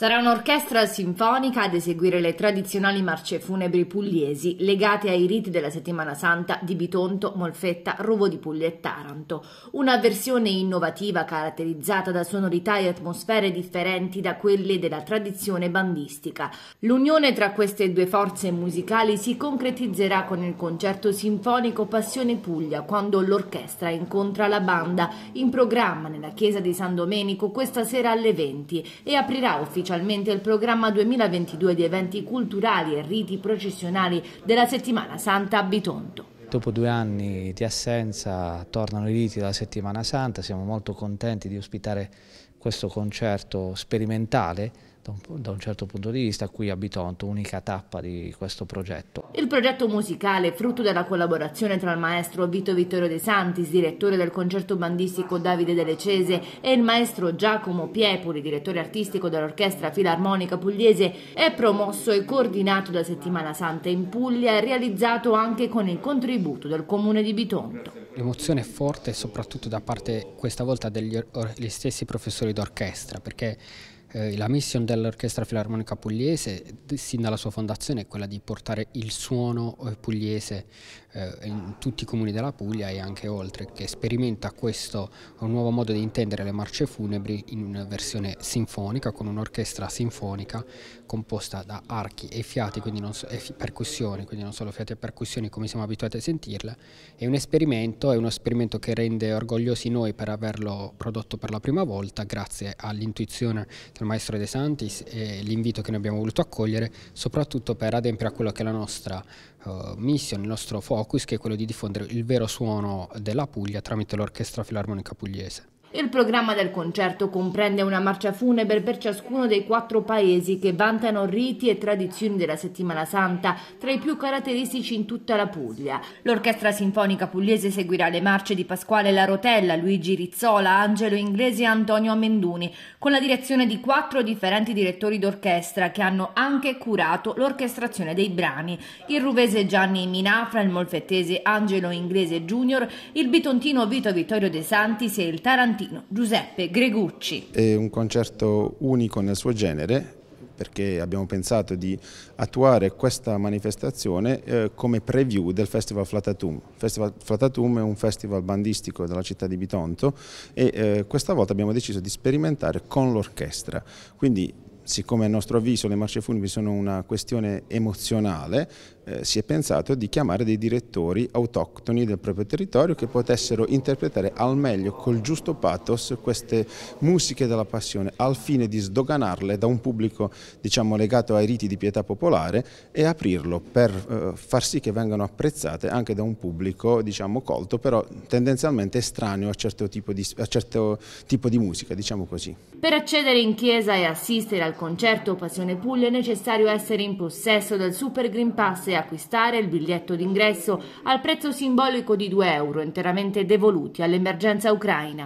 Sarà un'orchestra sinfonica ad eseguire le tradizionali marce funebri pugliesi legate ai riti della Settimana Santa di Bitonto, Molfetta, Ruvo di Puglia e Taranto. Una versione innovativa caratterizzata da sonorità e atmosfere differenti da quelle della tradizione bandistica. L'unione tra queste due forze musicali si concretizzerà con il concerto sinfonico Passione Puglia quando l'orchestra incontra la banda in programma nella chiesa di San Domenico questa sera alle 20 e aprirà ufficialmente ufficialmente il programma 2022 di eventi culturali e riti processionali della Settimana Santa a Bitonto. Dopo due anni di assenza tornano i riti della Settimana Santa, siamo molto contenti di ospitare questo concerto sperimentale da un certo punto di vista qui a Bitonto, unica tappa di questo progetto. Il progetto musicale, frutto della collaborazione tra il maestro Vito Vittorio De Santis, direttore del concerto bandistico Davide Delle Cese, e il maestro Giacomo Piepoli, direttore artistico dell'Orchestra Filarmonica Pugliese, è promosso e coordinato da Settimana Santa in Puglia e realizzato anche con il contributo del comune di Bitonto. L'emozione è forte soprattutto da parte questa volta degli stessi professori d'orchestra perché eh, la mission dell'Orchestra Filarmonica Pugliese sin dalla sua fondazione è quella di portare il suono eh, pugliese eh, in tutti i comuni della Puglia e anche oltre, che sperimenta questo nuovo modo di intendere le marce funebri in una versione sinfonica, con un'orchestra sinfonica composta da archi e fiati, quindi non so, e percussioni, quindi non solo fiati e percussioni come siamo abituati a sentirle. è un esperimento, è uno esperimento che rende orgogliosi noi per averlo prodotto per la prima volta grazie all'intuizione del Maestro De Santis e l'invito che noi abbiamo voluto accogliere soprattutto per adempiere a quello che è la nostra uh, eh, mission, il nostro focus che è quello di diffondere il vero suono della Puglia tramite l'Orchestra Filarmonica Pugliese. Il programma del concerto comprende una marcia funebre per ciascuno dei quattro paesi che vantano riti e tradizioni della Settimana Santa, tra i più caratteristici in tutta la Puglia. L'Orchestra Sinfonica Pugliese seguirà le marce di Pasquale La Rotella, Luigi Rizzola, Angelo Inglese e Antonio Amenduni, con la direzione di quattro differenti direttori d'orchestra che hanno anche curato l'orchestrazione dei brani. Il ruvese Gianni Minafra, il molfettese Angelo Inglese Junior, il bitontino Vito Vittorio De Santis e il tarantino trentino Giuseppe Gregucci. È un concerto unico nel suo genere perché abbiamo pensato di attuare questa manifestazione eh, come preview del Festival Flatatum. Il Festival Flatatum è un festival bandistico della città di Bitonto e eh, questa volta abbiamo deciso di sperimentare con l'orchestra, quindi siccome a nostro avviso le marce funebri sono una questione emozionale, eh, si è pensato di chiamare dei direttori autoctoni del proprio territorio che potessero interpretare al meglio, col giusto pathos, queste musiche della passione, al fine di sdoganarle da un pubblico diciamo, legato ai riti di pietà popolare e aprirlo per eh, far sì che vengano apprezzate anche da un pubblico diciamo, colto, però tendenzialmente estraneo a certo tipo di, a certo tipo di musica. Diciamo per accedere in chiesa e assistere al concerto Passione Puglia è necessario essere in possesso del Super Green Pass e acquistare il biglietto d'ingresso al prezzo simbolico di 2 euro interamente devoluti all'emergenza ucraina.